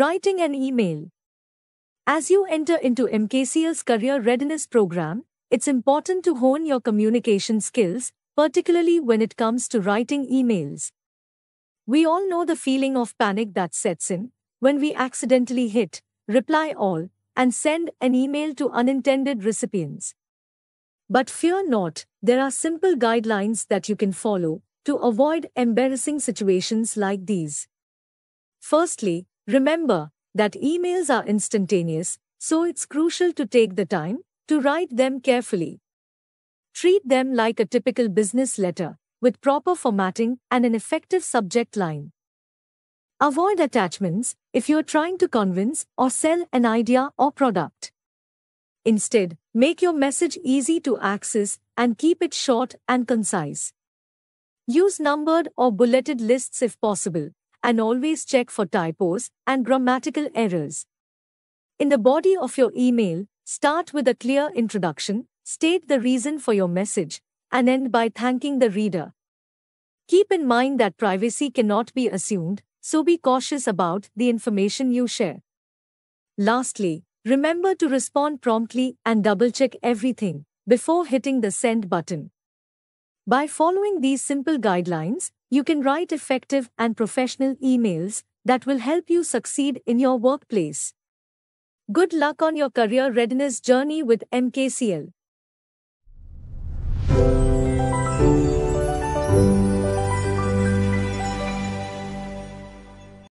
Writing an email. As you enter into MKCL's Career Readiness Program, it's important to hone your communication skills, particularly when it comes to writing emails. We all know the feeling of panic that sets in when we accidentally hit reply all and send an email to unintended recipients. But fear not, there are simple guidelines that you can follow to avoid embarrassing situations like these. Firstly, remember that emails are instantaneous, so it's crucial to take the time to write them carefully. Treat them like a typical business letter, with proper formatting and an effective subject line. Avoid attachments if you're trying to convince or sell an idea or product. Instead, make your message easy to access and keep it short and concise. Use numbered or bulleted lists if possible, and always check for typos and grammatical errors. In the body of your email, start with a clear introduction, state the reason for your message, and end by thanking the reader. Keep in mind that privacy cannot be assumed, so be cautious about the information you share. Lastly, remember to respond promptly and double check everything before hitting the send button. By following these simple guidelines, you can write effective and professional emails that will help you succeed in your workplace. Good luck on your career readiness journey with MKCL.